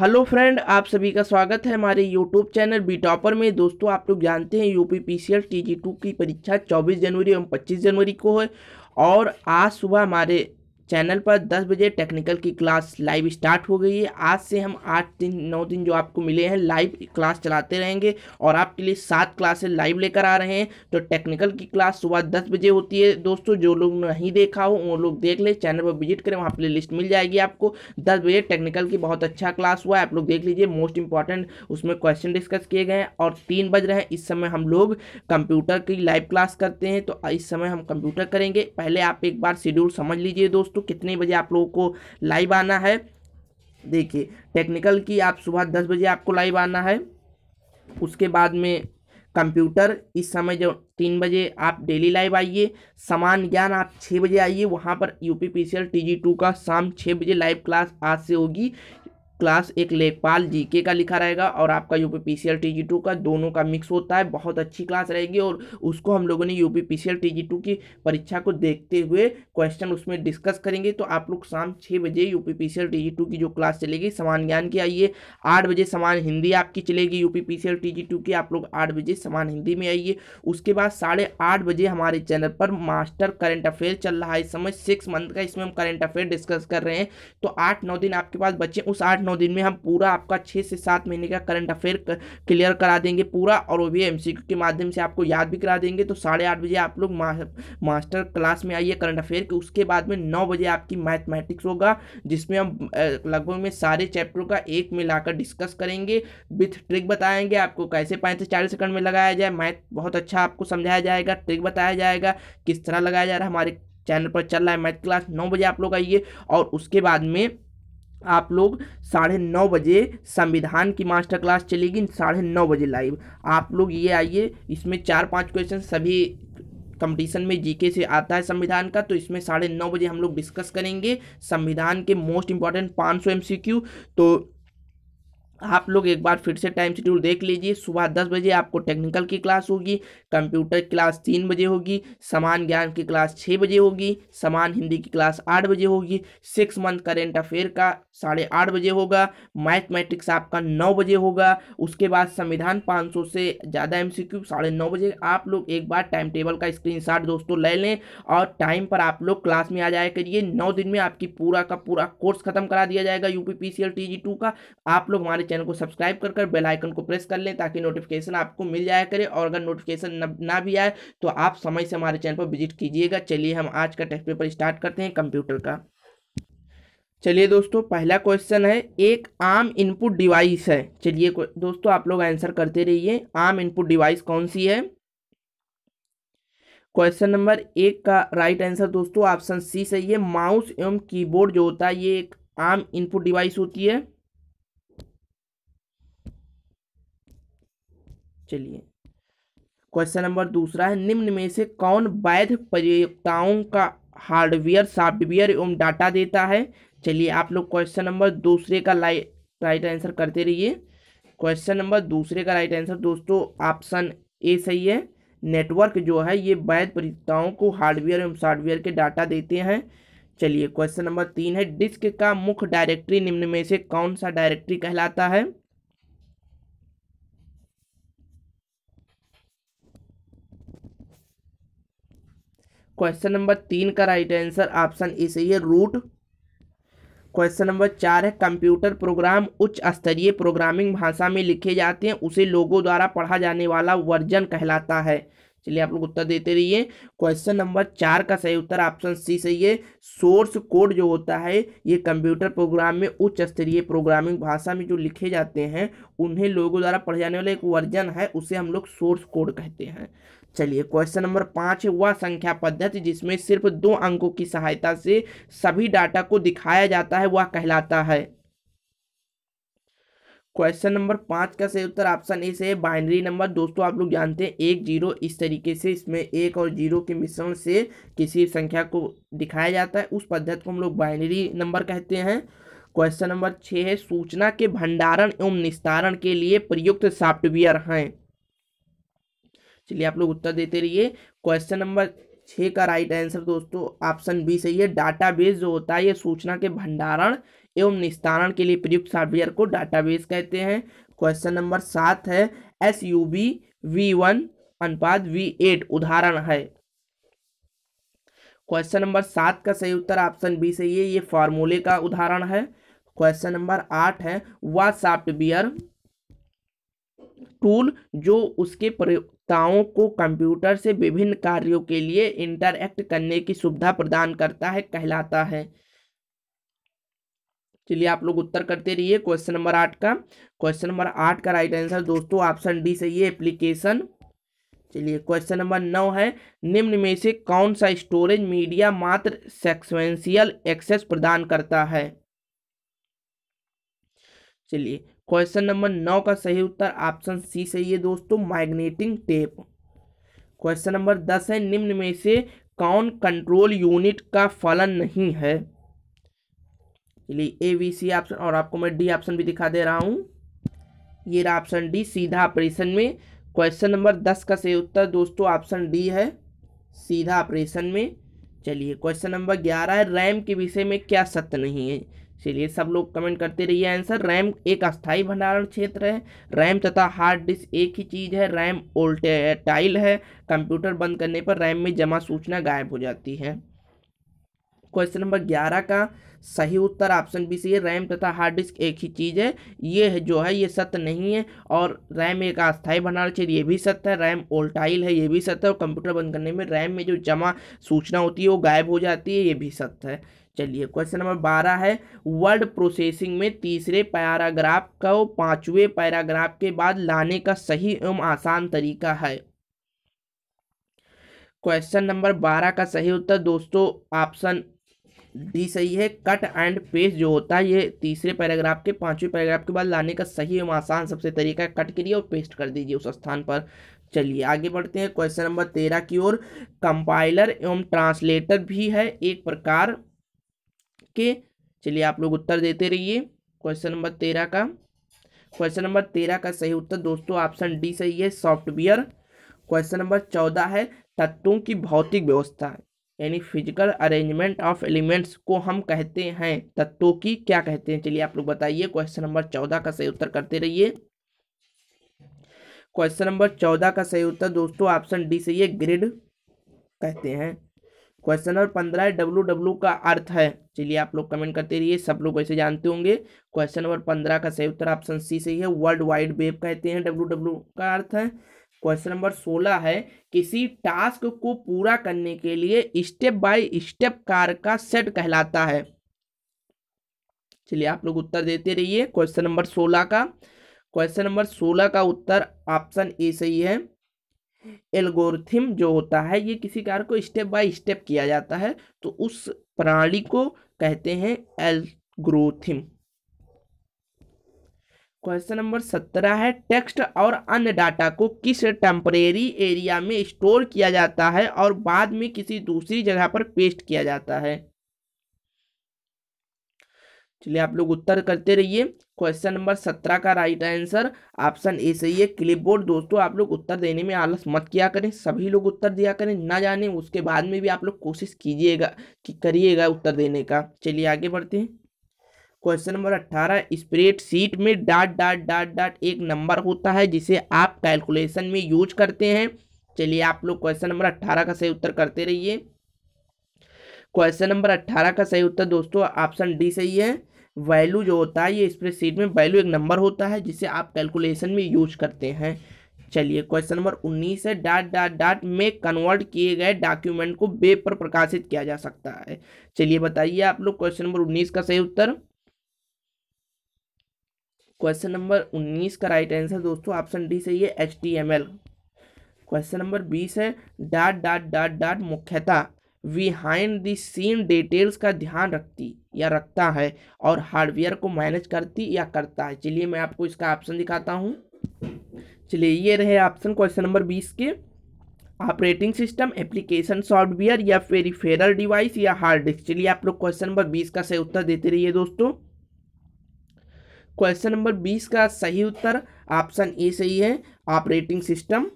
hello friend आप सभी का स्वागत है हमारे यूट्यूब चैनल बी टॉपर में दोस्तों आप लोग जानते हैं यूपी पीसीएल टीजी टू की परीक्षा 24 जनवरी एवं 25 जनवरी को है और आज सुबह हमारे चैनल पर 10 बजे टेक्निकल की क्लास लाइव स्टार्ट हो गई है आज से हम आठ दिन नौ दिन जो आपको मिले हैं लाइव क्लास चलाते रहेंगे और आपके लिए सात क्लासेस लाइव लेकर आ रहे हैं तो टेक्निकल की क्लास सुबह दस बजे होती है दोस्तों जो लोग नहीं देखा हो वो लोग देख ले चैनल पर विजिट करें वहाँ प्ले लिस्ट मिल जाएगी आपको दस बजे टेक्निकल की बहुत अच्छा क्लास हुआ है आप लोग देख लीजिए मोस्ट इंपॉर्टेंट उसमें क्वेश्चन डिस्कस किए गए हैं और तीन बज रहे हैं इस समय हम लोग कंप्यूटर की लाइव क्लास करते हैं तो इस समय हम कंप्यूटर करेंगे पहले आप एक बार शेड्यूल समझ लीजिए दोस्तों दोस्तों कितने बजे आप लोगों को लाइव आना है देखिए टेक्निकल की आप सुबह दस बजे आपको लाइव आना है उसके बाद में कंप्यूटर इस समय जो तीन बजे आप डेली लाइव आइए समान ज्ञान आप छः बजे आइए वहाँ पर यू पी टू का शाम छः बजे लाइव क्लास आज से होगी क्लास एक लेखपाल जीके का लिखा रहेगा और आपका U P C L T G two का दोनों का मिक्स होता है बहुत अच्छी क्लास रहेगी और उसको हम लोगों ने U P C L T G two की परीक्षा को देखते हुए क्वेश्चन उसमें डिस्कस करेंगे तो आप लोग शाम छः बजे U P C L T G two की जो क्लास चलेगी समान ज्ञान की आइए आठ बजे समान हिंदी आपकी चलेगी U P C L T G two की आप लोग आठ बजे समान हिंदी में आइए उसके बाद साढ़े आठ बजे हमारे चैनल पर मास्टर करेंट अफेयर चल रहा है इस समय सिक्स मंथ का इसमें हम करेंट अफेयर डिस्कस कर रहे हैं तो आठ नौ दिन आपके पास बचे उस आठ नौ दिन में हम पूरा आपका छः से सात महीने का करंट अफेयर क्लियर करा देंगे पूरा और वो भी एम के माध्यम से आपको याद भी करा देंगे तो साढ़े आठ बजे आप लोग मा, मास्टर क्लास में आइए करंट अफेयर के उसके बाद में नौ बजे आपकी मैथमेटिक्स होगा जिसमें हम लगभग में सारे चैप्टरों का एक में लाकर डिस्कस करेंगे विथ ट्रिक बताएंगे आपको कैसे पैंतीस से चालीस सेकंड में लगाया जाए मैथ बहुत अच्छा आपको समझाया जाएगा ट्रिक बताया जाएगा किस तरह लगाया जा रहा है हमारे चैनल पर चल रहा है मैथ क्लास नौ बजे आप लोग आइए और उसके बाद में आप लोग साढ़े नौ बजे संविधान की मास्टर क्लास चलेगी साढ़े नौ बजे लाइव आप लोग ये आइए इसमें चार पांच क्वेश्चन सभी कंपटीशन में जीके से आता है संविधान का तो इसमें साढ़े नौ बजे हम लोग डिस्कस करेंगे संविधान के मोस्ट इंपॉर्टेंट पाँच सौ एम तो आप लोग एक बार फिर से टाइम शेड्यूल देख लीजिए सुबह दस बजे आपको टेक्निकल की क्लास होगी कंप्यूटर क्लास तीन बजे होगी समान ज्ञान की क्लास छः बजे होगी समान हिंदी की क्लास आठ बजे होगी सिक्स मंथ करेंट अफेयर का साढ़े आठ बजे होगा मैथमेटिक्स आपका नौ बजे होगा उसके बाद संविधान पाँच सौ से ज़्यादा एम सी साढ़े नौ बजे आप लोग एक बार टाइम टेबल का स्क्रीन शॉट दोस्तों ले लें और टाइम पर आप लोग क्लास में आ जाया करिए नौ दिन में आपकी पूरा का पूरा कोर्स खत्म करा दिया जाएगा U P P C L T G two का आप लोग हमारे चैनल को सब्सक्राइब कर कर बेलाइकन को प्रेस कर लें ताकि नोटिफिकेशन आपको मिल जाया करे और अगर नोटिफिकेशन ना भी आए तो आप समय से हमारे चैनल पर विजिट कीजिएगा चलिए हम आज का टेस्ट पेपर स्टार्ट करते हैं कंप्यूटर का चलिए दोस्तों पहला क्वेश्चन है एक आम इनपुट डिवाइस है चलिए दोस्तों आप लोग आंसर करते रहिए आम इनपुट डिवाइस कौन सी है क्वेश्चन नंबर एक का राइट आंसर दोस्तों ऑप्शन सी सही है माउस एवं कीबोर्ड जो होता है ये एक आम इनपुट डिवाइस होती है चलिए क्वेश्चन नंबर दूसरा है निम्न में से कौन वैध प्रयोगताओं का हार्डवेयर सॉफ्टवेयर एवं डाटा देता है चलिए आप लोग क्वेश्चन नंबर दूसरे का राइट आंसर करते रहिए क्वेश्चन नंबर दूसरे का राइट आंसर दोस्तों ऑप्शन ए सही है नेटवर्क जो है ये वैध प्रयोगताओं को हार्डवेयर एवं सॉफ्टवेयर के डाटा देते हैं चलिए क्वेश्चन नंबर तीन है डिस्क का मुख्य डायरेक्टरी निम्न में से कौन सा डायरेक्टरी कहलाता है क्वेश्चन नंबर तीन का राइट आंसर ऑप्शन ए सही है रूट क्वेश्चन नंबर चार है कंप्यूटर प्रोग्राम उच्च स्तरीय प्रोग्रामिंग भाषा में लिखे जाते हैं उसे लोगों द्वारा पढ़ा जाने वाला वर्जन कहलाता है चलिए आप लोग उत्तर देते रहिए क्वेश्चन नंबर चार का सही उत्तर ऑप्शन सी सही है सोर्स कोड जो होता है ये कंप्यूटर प्रोग्राम में उच्च स्तरीय प्रोग्रामिंग भाषा में जो लिखे जाते हैं उन्हें लोगों द्वारा पढ़े जाने वाला एक वर्जन है उसे हम लोग सोर्स कोड कहते हैं चलिए क्वेश्चन नंबर पाँच है वह संख्या पद्धति जिसमें सिर्फ दो अंकों की सहायता से सभी डाटा को दिखाया जाता है वह कहलाता है क्वेश्चन नंबर पाँच का सही उत्तर ऑप्शन ए से बाइनरी नंबर दोस्तों आप लोग जानते हैं एक जीरो इस तरीके से इसमें एक और जीरो के मिश्रण से किसी संख्या को दिखाया जाता है उस पद्धति को हम लोग बाइनरी नंबर कहते हैं क्वेश्चन नंबर छः है सूचना के भंडारण एवं निस्तारण के लिए प्रयुक्त सॉफ्टवेयर हैं चलिए आप लोग उत्तर देते रहिए क्वेश्चन नंबर छः का राइट आंसर दोस्तों ऑप्शन बी सही है डाटाबेस जो होता है ये सूचना के भंडारण एवं निस्तारण के लिए प्रयुक्त सॉफ्टवेयर को डाटाबेस कहते हैं क्वेश्चन नंबर सात है S U B V one अनुपात वी एट उदाहरण है क्वेश्चन नंबर सात का सही उत्तर ऑप्शन बी सही है ये फॉर्मूले का उदाहरण है क्वेश्चन नंबर आठ है वा सॉफ्टवेयर टूल जो उसके प्रयोक्ताओं को कंप्यूटर से विभिन्न कार्यों के लिए इंटरैक्ट करने की सुविधा प्रदान करता है कहलाता है चलिए आप लोग उत्तर करते रहिए क्वेश्चन नंबर आठ का क्वेश्चन नंबर आठ का राइट आंसर दोस्तों ऑप्शन डी सही है एप्लीकेशन चलिए क्वेश्चन नंबर नौ है निम्न में से कौन सा स्टोरेज मीडिया मात्र सेक्सुएंशियल एक्सेस प्रदान करता है चलिए क्वेश्चन नंबर नौ का सही उत्तर ऑप्शन सी सही है दोस्तों मैग्नेटिंग टेप क्वेश्चन नंबर दस है निम्न में से कौन कंट्रोल यूनिट का फलन नहीं है चलिए ए बी सी ऑप्शन और आपको मैं डी ऑप्शन भी दिखा दे रहा हूँ ये ऑप्शन डी सीधा ऑपरेशन में क्वेश्चन नंबर दस का सही उत्तर दोस्तों ऑप्शन डी है सीधा ऑपरेशन में चलिए क्वेश्चन नंबर ग्यारह है रैम के विषय में क्या सत्य नहीं है चलिए सब लोग कमेंट करते रहिए आंसर रैम एक अस्थायी भंडारण क्षेत्र है रैम तथा हार्ड डिस्क एक ही चीज़ है रैम टाइल है कंप्यूटर बंद करने पर रैम में जमा सूचना गायब हो जाती है क्वेश्चन नंबर ग्यारह का सही उत्तर ऑप्शन बी सी है रैम तथा हार्ड डिस्क एक ही चीज़ है ये है जो है ये सत्य नहीं है और रैम एक अस्थायी भंडार क्षेत्र ये भी सत्य है रैम ओल्टाइल है ये भी सत्य है और कंप्यूटर बंद करने में रैम में जो जमा सूचना होती है वो गायब हो जाती है ये भी सत्य है चलिए क्वेश्चन नंबर बारह है वर्ड प्रोसेसिंग में तीसरे पैराग्राफ को पाँचवें पैराग्राफ के बाद लाने का सही एवं आसान तरीका है क्वेश्चन नंबर बारह का सही उत्तर दोस्तों ऑप्शन डी सही है कट एंड पेस्ट जो होता है ये तीसरे पैराग्राफ के पांचवें पैराग्राफ के बाद लाने का सही एवं आसान सबसे तरीका है कट करिए और पेस्ट कर दीजिए उस स्थान पर चलिए आगे बढ़ते हैं क्वेश्चन नंबर तेरह की ओर कंपाइलर एवं ट्रांसलेटर भी है एक प्रकार के चलिए आप लोग उत्तर देते रहिए क्वेश्चन नंबर तेरह का क्वेश्चन नंबर तेरह का सही उत्तर दोस्तों ऑप्शन डी सही है सॉफ्टवेयर क्वेश्चन नंबर चौदह है तत्वों की भौतिक व्यवस्था यानी फिजिकल अरेंजमेंट ऑफ एलिमेंट्स को हम कहते हैं तत्वों की क्या कहते हैं चलिए आप लोग बताइए क्वेश्चन नंबर चौदह का सही उत्तर करते रहिए क्वेश्चन नंबर चौदह का सही उत्तर दोस्तों ऑप्शन डी सही ये ग्रिड कहते हैं क्वेश्चन नंबर पंद्रह है डब्लू डब्लू का अर्थ है चलिए आप लोग कमेंट करते रहिए सब लोग ऐसे जानते होंगे क्वेश्चन नंबर पंद्रह का सही उत्तर ऑप्शन सी सही है वर्ल्ड वाइड वेब कहते हैं डब्लू डब्लू का अर्थ है क्वेश्चन नंबर सोलह है किसी टास्क को पूरा करने के लिए स्टेप बाय स्टेप कार का सेट कहलाता है चलिए आप लोग उत्तर देते रहिए क्वेश्चन नंबर सोलह का क्वेश्चन नंबर सोलह का उत्तर ऑप्शन ए सही है एल्गोरिथम जो होता है ये किसी कार को स्टेप बाय स्टेप किया जाता है तो उस प्रणाली को कहते हैं एल्ग्रोथिम क्वेश्चन नंबर सत्रह है टेक्स्ट और अन्य डाटा को किस टेम्परेरी एरिया में स्टोर किया जाता है और बाद में किसी दूसरी जगह पर पेस्ट किया जाता है चलिए आप लोग उत्तर करते रहिए क्वेश्चन नंबर सत्रह का राइट आंसर ऑप्शन ए सही है क्लिपबोर्ड दोस्तों आप लोग उत्तर देने में आलस मत किया करें सभी लोग उत्तर दिया करें ना जाने उसके बाद में भी आप लोग कोशिश कीजिएगा कि करिएगा उत्तर देने का चलिए आगे बढ़ते हैं क्वेश्चन नंबर अट्ठारह स्प्रेड शीट में डाट डाट डाट डॉट एक नंबर होता है जिसे आप कैलकुलेशन में यूज करते हैं चलिए आप लोग क्वेश्चन नंबर अट्ठारह का सही उत्तर करते रहिए क्वेश्चन नंबर अट्ठारह का सही उत्तर दोस्तों ऑप्शन डी सही है वैल्यू जो होता है ये स्प्रेड शीट में वैल्यू एक नंबर होता है जिसे आप कैलकुलेशन में यूज करते हैं चलिए क्वेश्चन नंबर उन्नीस है डाट डाट डाट में कन्वर्ट किए गए डॉक्यूमेंट को वेब पर प्रकाशित किया जा सकता है चलिए बताइए आप लोग क्वेश्चन नंबर उन्नीस का सही उत्तर क्वेश्चन नंबर उन्नीस का राइट आंसर दोस्तों ऑप्शन डी सही है H T M L question number बीस है डाट डाट डाट डाट मुख्यतः बिहाइंड दी सीन डिटेल्स का ध्यान रखती या रखता है और हार्डवेयर को मैनेज करती या करता है चलिए मैं आपको इसका ऑप्शन दिखाता हूँ चलिए ये रहे ऑप्शन क्वेश्चन नंबर बीस के ऑपरेटिंग सिस्टम एप्लीकेशन सॉफ्टवेयर या पेरीफेरल डिवाइस या हार्ड डिस्क चलिए आप लोग क्वेश्चन नंबर बीस का सही उत्तर देते रहिए दोस्तों क्वेश्चन नंबर बीस का सही उत्तर ऑप्शन ए सही है ऑपरेटिंग सिस्टम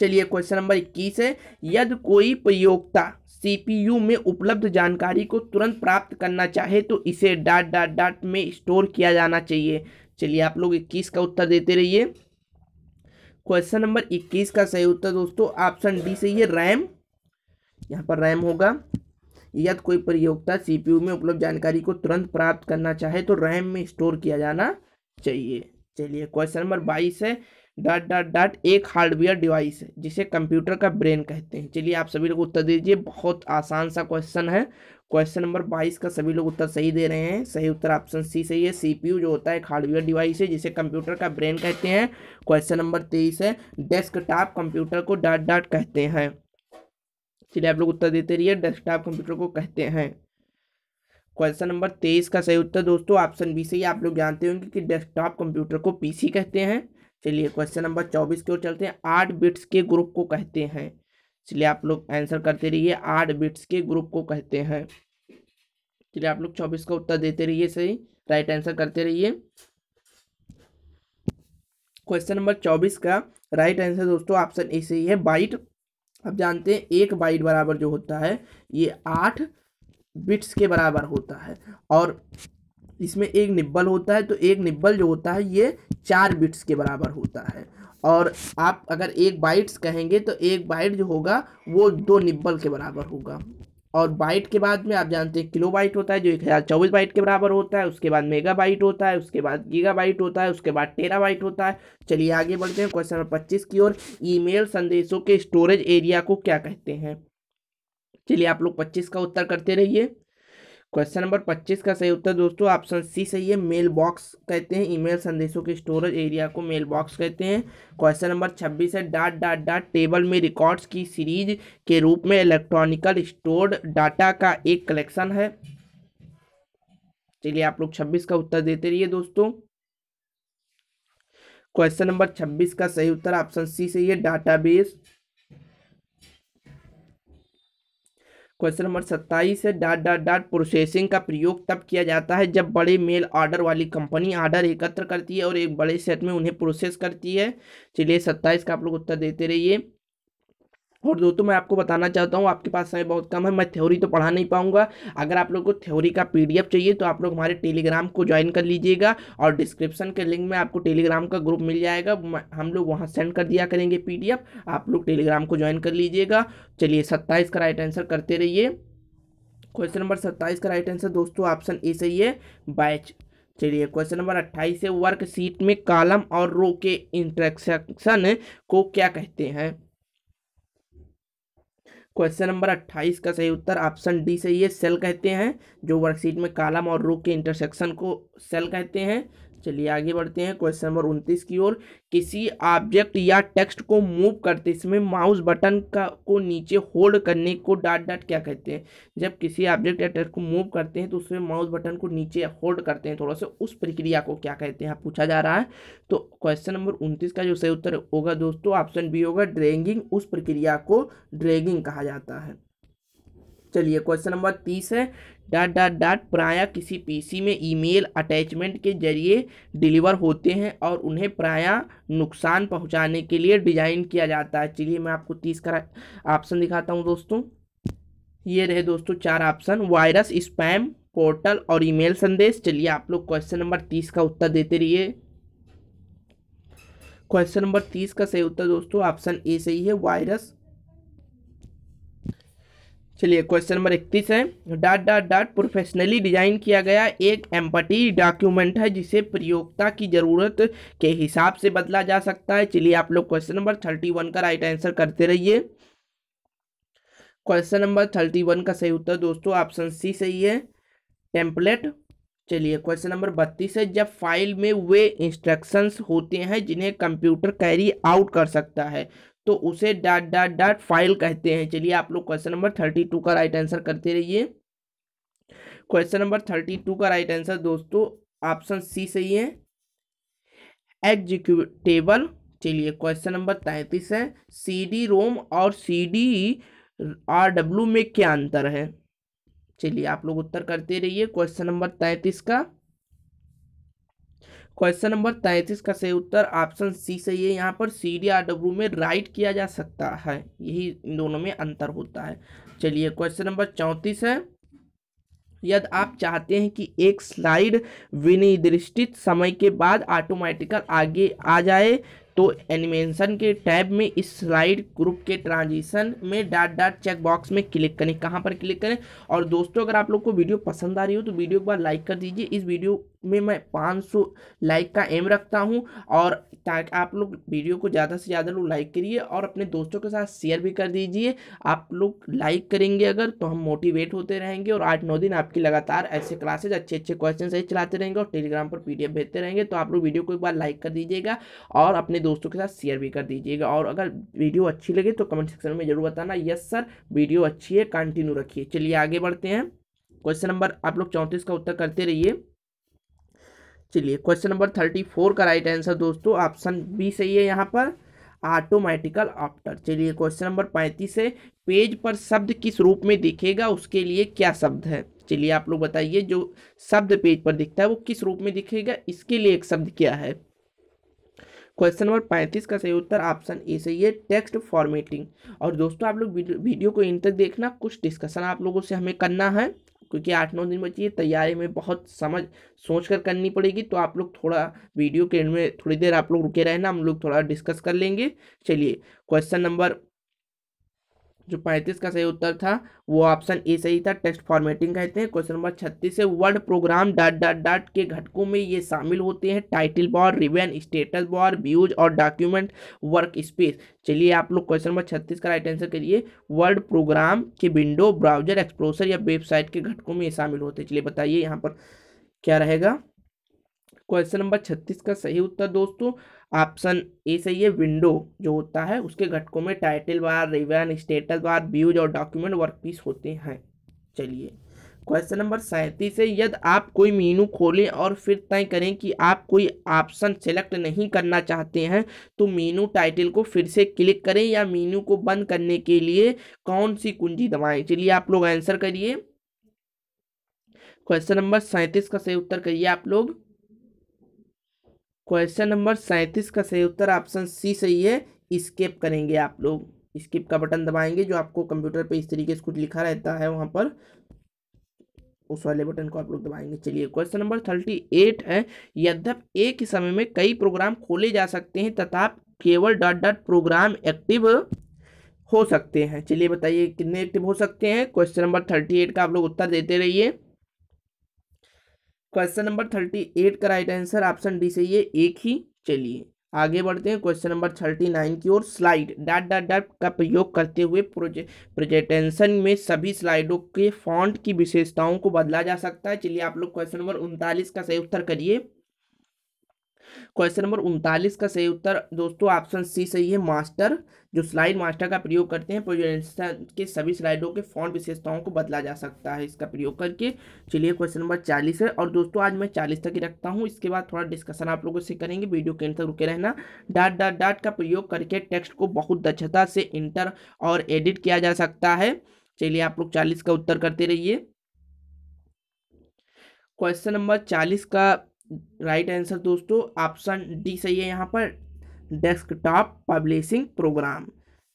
चलिए क्वेश्चन नंबर इक्कीस है यदि कोई प्रयोगता सीपीयू में उपलब्ध जानकारी को तुरंत प्राप्त करना चाहे तो इसे डाट डाट डाट में स्टोर किया जाना चाहिए चलिए आप लोग इक्कीस का उत्तर देते रहिए क्वेश्चन नंबर इक्कीस का सही उत्तर दोस्तों ऑप्शन डी सही है रैम यहाँ पर रैम होगा यदि कोई प्रयोगता सीपीयू में उपलब्ध जानकारी को तुरंत प्राप्त करना चाहे तो रैम में स्टोर किया जाना चाहिए चलिए क्वेश्चन नंबर बाईस है डॉट डॉट डॉट एक हार्डवेयर डिवाइस है जिसे कंप्यूटर का ब्रेन कहते हैं चलिए आप सभी लोग उत्तर दीजिए बहुत आसान सा क्वेश्चन है क्वेश्चन नंबर बाईस का सभी लोग उत्तर सही दे रहे हैं सही उत्तर ऑप्शन सी सही है सीपीयू जो होता है एक हार्डवेयर डिवाइस है जिसे कंप्यूटर का ब्रेन कहते हैं क्वेश्चन नंबर तेईस है डेस्कटॉप कंप्यूटर को डॉट डॉट कहते हैं इसलिए आप लोग उत्तर देते रहिए डेस्कटॉप कंप्यूटर को कहते हैं क्वेश्चन नंबर तेईस का सही उत्तर दोस्तों ऑप्शन बी से ही आप लोग जानते होंगे कि डेस्कटॉप कंप्यूटर को पीसी कहते हैं चलिए क्वेश्चन नंबर चौबीस की ओर चलते हैं आठ बिट्स के ग्रुप को कहते हैं चलिए आप लोग आंसर करते रहिए आठ बिट्स के ग्रुप को कहते हैं चलिए आप लोग चौबीस का उत्तर देते रहिए सही राइट आंसर करते रहिए क्वेश्चन नंबर चौबीस का राइट आंसर दोस्तों ऑप्शन ए से ही है बाइट अब जानते हैं एक बाइट बराबर जो होता है ये आठ बिट्स के बराबर होता है और इसमें एक निब्बल होता है तो एक निब्बल जो होता है ये चार बिट्स के बराबर होता है और आप अगर एक बाइट्स कहेंगे तो एक बाइट जो होगा वो दो निब्बल के बराबर होगा और बाइट के बाद में आप जानते हैं किलो बाइट होता है जो एक हज़ार चौबीस बाइट के बराबर होता है उसके बाद मेगा बाइट होता है उसके बाद गीगा बाइट होता है उसके बाद टेरा बाइट होता है चलिए आगे बढ़ते हैं क्वेश्चन नंबर पच्चीस की ओर ईमेल संदेशों के स्टोरेज एरिया को क्या कहते हैं चलिए आप लोग पच्चीस का उत्तर करते रहिए क्वेश्चन नंबर 25 का सही उत्तर दोस्तों ऑप्शन सी सही है मेल बॉक्स कहते हैं ईमेल संदेशों के स्टोरेज एरिया को मेल बॉक्स कहते हैं क्वेश्चन नंबर 26 है डॉट डॉट डॉट टेबल में रिकॉर्ड्स की सीरीज के रूप में इलेक्ट्रॉनिकल स्टोर्ड डाटा का एक कलेक्शन है चलिए आप लोग छब्बीस का उत्तर देते रहिए दोस्तों क्वेश्चन नंबर छब्बीस का सही उत्तर ऑप्शन सी सही है बेस क्वेश्चन नंबर सत्ताईस है डाट डाट डाट प्रोसेसिंग का प्रयोग तब किया जाता है जब बड़े मेल ऑर्डर वाली कंपनी ऑर्डर एकत्र करती है और एक बड़े सेट में उन्हें प्रोसेस करती है चलिए सत्ताईस का आप लोग उत्तर देते रहिए और दोस्तों मैं आपको बताना चाहता हूँ आपके पास समय बहुत कम है मैं थ्योरी तो पढ़ा नहीं पाऊंगा अगर आप लोग को थ्योरी का पीडीएफ चाहिए तो आप लोग हमारे टेलीग्राम को ज्वाइन कर लीजिएगा और डिस्क्रिप्शन के लिंक में आपको टेलीग्राम का ग्रुप मिल जाएगा हम लोग वहाँ सेंड कर दिया करेंगे पी आप लोग टेलीग्राम को ज्वाइन कर लीजिएगा चलिए सत्ताईस का राइट आंसर करते रहिए क्वेश्चन नंबर सत्ताईस का राइट आंसर दोस्तों ऑप्शन ए सही है बैच चलिए क्वेश्चन नंबर अट्ठाईस है वर्क में कालम और रो के इंट्रैक्शन को क्या कहते हैं क्वेश्चन नंबर अट्ठाईस का सही उत्तर ऑप्शन डी से ये सेल कहते हैं जो वर्कशीट में कालम और रो के इंटरसेक्शन को सेल कहते हैं चलिए आगे बढ़ते हैं क्वेश्चन नंबर उनतीस की ओर किसी ऑब्जेक्ट या टेक्स्ट को मूव करते समय माउस बटन का को नीचे होल्ड करने को डॉट डॉट क्या कहते हैं जब किसी ऑब्जेक्ट या टेक्स्ट को मूव करते हैं तो उसमें माउस बटन को नीचे होल्ड करते हैं थोड़ा सा उस प्रक्रिया को क्या कहते हैं पूछा जा रहा है तो क्वेश्चन नंबर उनतीस का जो सही उत्तर होगा दोस्तों ऑप्शन बी होगा ड्रेगिंग उस प्रक्रिया को ड्रेगिंग कहा जाता है चलिए क्वेश्चन नंबर तीस है डाट डाट डाट प्राय किसी पीसी में ईमेल अटैचमेंट के जरिए डिलीवर होते हैं और उन्हें प्राय नुकसान पहुंचाने के लिए डिजाइन किया जाता है चलिए मैं आपको तीस का ऑप्शन दिखाता हूं दोस्तों ये रहे दोस्तों चार ऑप्शन वायरस स्पैम पोर्टल और ईमेल संदेश चलिए आप लोग क्वेश्चन नंबर तीस का उत्तर देते रहिए क्वेश्चन नंबर तीस का सही उत्तर दोस्तों ऑप्शन ए सही है वायरस चलिए क्वेश्चन नंबर इकतीस है dot dot dot professionally design किया गया एक एम्पटी डॉक्यूमेंट है जिसे प्रयोगता की ज़रूरत के हिसाब से बदला जा सकता है चलिए आप लोग क्वेश्चन नंबर थर्टी वन का राइट आंसर करते रहिए क्वेश्चन नंबर थर्टी वन का सही उत्तर दोस्तों ऑप्शन सी सही है टेम्पलेट चलिए क्वेश्चन नंबर बत्तीस है जब फाइल में वे इंस्ट्रक्शंस होते हैं जिन्हें कंप्यूटर कैरी आउट कर सकता है तो उसे डॉट डॉट डॉट फाइल कहते हैं चलिए आप लोग क्वेश्चन नंबर थर्टी टू का राइट आंसर करते रहिए क्वेश्चन नंबर थर्टी टू का राइट आंसर दोस्तों ऑप्शन सी सही है एग्जीक्यूटेबल चलिए क्वेश्चन नंबर तैंतीस है सी डी रोम और सी डी आर डब्ल्यू में क्या अंतर है चलिए आप लोग उत्तर करते रहिए क्वेश्चन नंबर तैंतीस का क्वेश्चन नंबर तैंतीस का सही उत्तर ऑप्शन सी सही है यहाँ पर सी डी आर डब्ल्यू में राइट किया जा सकता है यही इन दोनों में अंतर होता है चलिए क्वेश्चन नंबर चौंतीस है यदि आप चाहते हैं कि एक स्लाइड विनिर्दिष्टित समय के बाद ऑटोमेटिकल आगे आ जाए तो एनिमेशन के टैब में इस स्लाइड ग्रुप के ट्रांजिशन में डाट डाट चेक बॉक्स में क्लिक करें कहाँ पर क्लिक करें और दोस्तों अगर आप लोग को वीडियो पसंद आ रही हो तो वीडियो एक बार लाइक कर दीजिए इस वीडियो में मैं 500 लाइक का एम रखता हूँ और ताकि आप लोग वीडियो को ज़्यादा से ज़्यादा लोग लाइक करिए और अपने दोस्तों के साथ शेयर भी कर दीजिए आप लोग लाइक करेंगे अगर तो हम मोटिवेट होते रहेंगे और आठ नौ दिन आपकी लगातार ऐसे क्लासेज अच्छे अच्छे क्वेश्चन सही चलाते रहेंगे और टेलीग्राम पर पी भेजते रहेंगे तो आप लोग वीडियो को एक बार लाइक कर दीजिएगा और अपने दोस्तों के साथ शेयर भी कर दीजिएगा और अगर वीडियो अच्छी लगे तो कमेंट सेक्शन में ज़रूर बताना यस सर वीडियो अच्छी है कंटिन्यू रखिए चलिए आगे बढ़ते हैं क्वेश्चन नंबर आप लोग चौंतीस का उत्तर करते रहिए चलिए क्वेश्चन नंबर थर्टी फोर का राइट आंसर दोस्तों ऑप्शन बी सही है यहाँ पर ऑटोमेटिकल ऑप्टर चलिए क्वेश्चन नंबर पैंतीस है पेज पर शब्द किस रूप में दिखेगा उसके लिए क्या शब्द है चलिए आप लोग बताइए जो शब्द पेज पर दिखता है वो किस रूप में दिखेगा इसके लिए एक शब्द क्या है क्वेश्चन नंबर पैंतीस का सही उत्तर ऑप्शन ए सही है टेक्स्ट फॉर्मेटिंग और दोस्तों आप लोग वीडियो को इन तक देखना कुछ डिस्कशन आप लोगों से हमें करना है क्योंकि आठ नौ दिन बची है तैयारी में बहुत समझ सोच कर करनी पड़ेगी तो आप लोग थोड़ा वीडियो के एंड में थोड़ी देर आप लोग रुके रहना हम लोग थोड़ा डिस्कस कर लेंगे चलिए क्वेश्चन नंबर जो पैंतीस का सही उत्तर था वो ऑप्शन ए सही था टेक्स्ट फॉर्मेटिंग कहते हैं क्वेश्चन नंबर छत्तीस है word program dot dot dot के घटकों में ये शामिल होते हैं title bar ribbon status bar views और डॉक्यूमेंट वर्क स्पेस चलिए आप लोग क्वेश्चन नंबर छत्तीस का राइट आंसर करिए वर्ड प्रोग्राम के विंडो ब्राउजर एक्सप्लोसर या वेबसाइट के घटकों में ये शामिल होते हैं चलिए बताइए यहाँ पर क्या रहेगा क्वेश्चन नंबर छत्तीस का सही उत्तर दोस्तों ऑप्शन ए सही है विंडो जो होता है उसके घटकों में title bar ribbon status bar views और डॉक्यूमेंट वर्क पीस होते हैं चलिए क्वेश्चन नंबर सैंतीस है यदि आप कोई मीनू खोलें और फिर तय करें कि आप कोई ऑप्शन सेलेक्ट नहीं करना चाहते हैं तो मीनू टाइटल को फिर से क्लिक करें या मीनू को बंद करने के लिए कौन सी कुंजी दबाएं चलिए आप लोग आंसर करिए क्वेश्चन नंबर सैंतीस का सही उत्तर करिए आप लोग क्वेश्चन नंबर सैंतीस का सही उत्तर ऑप्शन सी सही है स्केप करेंगे आप लोग स्केप का बटन दबाएंगे जो आपको कंप्यूटर पे इस तरीके से कुछ लिखा रहता है वहाँ पर उस वाले बटन को आप लोग दबाएंगे चलिए क्वेश्चन नंबर थर्टी एट है यद्यप एक ही समय में कई प्रोग्राम खोले जा सकते हैं तथा केवल डॉट डॉट प्रोग्राम एक्टिव हो सकते हैं चलिए बताइए कितने एक्टिव हो सकते हैं क्वेश्चन नंबर थर्टी एट का आप लोग उत्तर देते रहिए क्वेश्चन नंबर थर्टी एट का राइट आंसर ऑप्शन डी से ये एक ही चलिए आगे बढ़ते हैं क्वेश्चन नंबर थर्टी नाइन की ओर स्लाइड डाट डाट डाट का प्रयोग करते हुए प्रोजे प्रोजेटेंशन में सभी स्लाइडों के फॉन्ट की विशेषताओं को बदला जा सकता है चलिए आप लोग क्वेश्चन नंबर उनतालीस का सही उत्तर करिए क्वेश्चन नंबर उनतालीस का सही उत्तर दोस्तों ऑप्शन सी सही है मास्टर जो स्लाइड मास्टर का प्रयोग करते हैं प्रोजेक्शन के सभी स्लाइडों के फॉन्ट विशेषताओं को बदला जा सकता है इसका प्रयोग करके चलिए क्वेश्चन नंबर चालीस है और दोस्तों आज मैं चालीस तक ही रखता हूँ इसके बाद थोड़ा डिस्कशन आप लोगों से करेंगे वीडियो के अंदर रुके रहना डाट डाट डाट का प्रयोग करके टेक्स्ट को बहुत दक्षता से इंटर और एडिट किया जा सकता है चलिए आप लोग चालीस का उत्तर करते रहिए क्वेश्चन नंबर चालीस का राइट आंसर दोस्तों ऑप्शन डी सही है यहाँ पर डेस्कटॉप पब्लिशिंग प्रोग्राम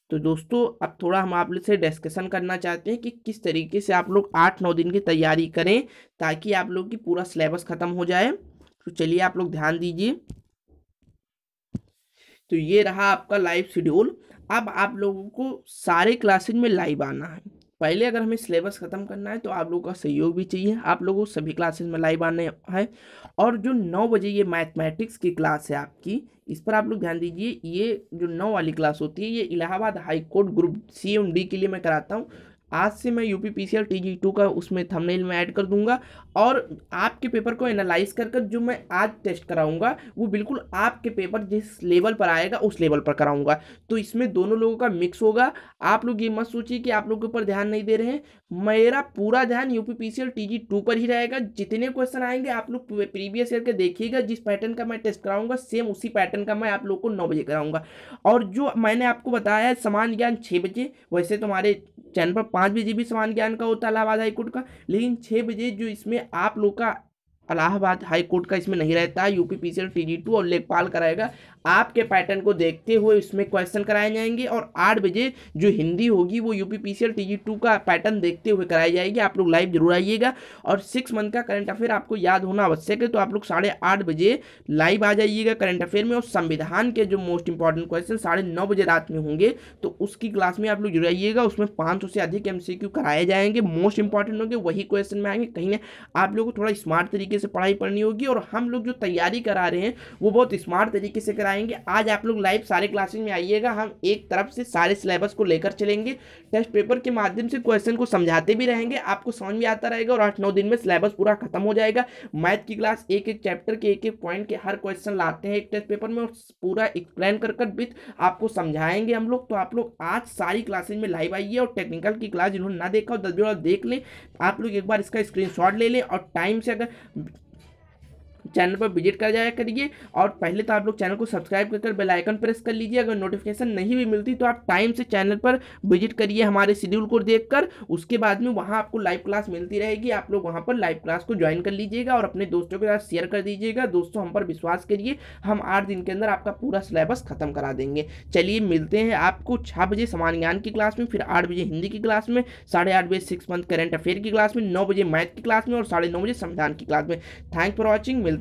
तो दोस्तों अब थोड़ा हम आप लोग से डिस्कशन करना चाहते हैं कि किस तरीके से आप लोग आठ नौ दिन की तैयारी करें ताकि आप लोग की पूरा सिलेबस ख़त्म हो जाए तो चलिए आप लोग ध्यान दीजिए तो ये रहा आपका लाइव शेड्यूल अब आप लोगों को सारे क्लासेज में लाइव आना है पहले अगर हमें सिलेबस ख़त्म करना है तो आप लोगों का सहयोग भी चाहिए आप लोगों को सभी क्लासेस में लाइव आने हैं और जो नौ बजे ये मैथमेटिक्स की क्लास है आपकी इस पर आप लोग ध्यान दीजिए ये जो नौ वाली क्लास होती है ये Allahabad high court group C M D के लिए मैं कराता हूँ आज से मैं U P P C L T G two का उसमें थंबनेल में ऐड कर दूंगा और आपके पेपर को एनालाइज कर कर जो मैं आज टेस्ट कराऊंगा वो बिल्कुल आपके पेपर जिस लेवल पर आएगा उस लेवल पर कराऊंगा तो इसमें दोनों लोगों का मिक्स होगा आप लोग ये मत सोचिए कि आप लोग के ऊपर ध्यान नहीं दे रहे हैं मेरा पूरा ध्यान U P P C L T G two पर ही रहेगा जितने क्वेश्चन आएंगे आप लोग प्रीवियस ईयर के देखिएगा जिस पैटर्न का मैं टेस्ट कराऊंगा सेम उसी पैटर्न का मैं आप लोग को नौ बजे कराऊंगा और जो मैंने आपको बताया है समान ज्ञान छः बजे वैसे तुम्हारे चैनल पर पाँच बजे भी समान ज्ञान का होता है इलाहाबाद हाईकोर्ट का लेकिन छः बजे जो इसमें आप लोग का इलाहाबाद हाईकोर्ट का इसमें नहीं रहता यूपी पी सी और लेखपाल कराएगा आपके पैटर्न को देखते हुए उसमें क्वेश्चन कराए जाएंगे और आठ बजे जो हिंदी होगी वो U P P C L T G two का पैटर्न देखते हुए कराई जाएगी आप लोग लाइव जरूर आइएगा और सिक्स मंथ का करंट अफेयर आपको याद होना आवश्यक है तो आप लोग साढ़े आठ बजे लाइव आ जाइएगा करंट अफेयर में और संविधान के जो मोस्ट इंपॉर्टेंट क्वेश्चन साढ़े नौ बजे रात में होंगे तो उसकी क्लास में आप लोग जुड़ जाइएगा उसमें पाँच सौ से अधिक एम सी क्यू कराए जाएंगे मोस्ट इंपॉर्टेंट होंगे वही क्वेश्चन में आएंगे कहीं ना आप लोग को थोड़ा स्मार्ट तरीके से पढ़ाई पढ़नी होगी और हम लोग जो तैयारी करा रहे हैं वो बहुत स्मार्ट तरीके से करा कराएंगे आज आप लोग लाइव सारे क्लासेस में आइएगा हम एक तरफ से सारे सिलेबस को लेकर चलेंगे टेस्ट पेपर के माध्यम से क्वेश्चन को समझाते भी रहेंगे आपको समझ भी आता रहेगा और आठ नौ दिन में सिलेबस पूरा खत्म हो जाएगा मैथ की क्लास एक एक चैप्टर के एक एक पॉइंट के हर क्वेश्चन लाते हैं एक टेस्ट पेपर में पूरा एक्सप्लेन कर कर विथ आपको समझाएंगे हम लोग तो आप लोग आज सारी क्लासेज में लाइव आइए और टेक्निकल की क्लास जिन्होंने ना देखा हो दस बार देख लें आप लोग एक बार इसका स्क्रीन ले लें और टाइम से अगर चैनल पर विजिट कर जाया करिए और पहले तो आप लोग चैनल को सब्सक्राइब कर बेलाइकन प्रेस कर लीजिए अगर नोटिफिकेशन नहीं भी मिलती तो आप टाइम से चैनल पर विजिट करिए हमारे शेड्यूल को कर उसके बाद में वहाँ आपको लाइव क्लास मिलती रहेगी आप लोग वहाँ पर लाइव क्लास को ज्वाइन कर लीजिएगा और अपने दोस्तों के साथ शेयर कर दीजिएगा दोस्तों हम पर विश्वास करिए हम आठ दिन के अंदर आपका पूरा सिलेबस खत्म करा देंगे चलिए मिलते हैं आपको छः बजे समान ज्ञान की क्लास में फिर आठ बजे हिंदी की क्लास में साढ़े आठ बजे सिक्स मंथ करेंट अफेयर की क्लास में नौ बजे मैथ की क्लास में और साढ़े नौ बजे संविधान की क्लास में थैंक फॉर वॉचिंग मिलते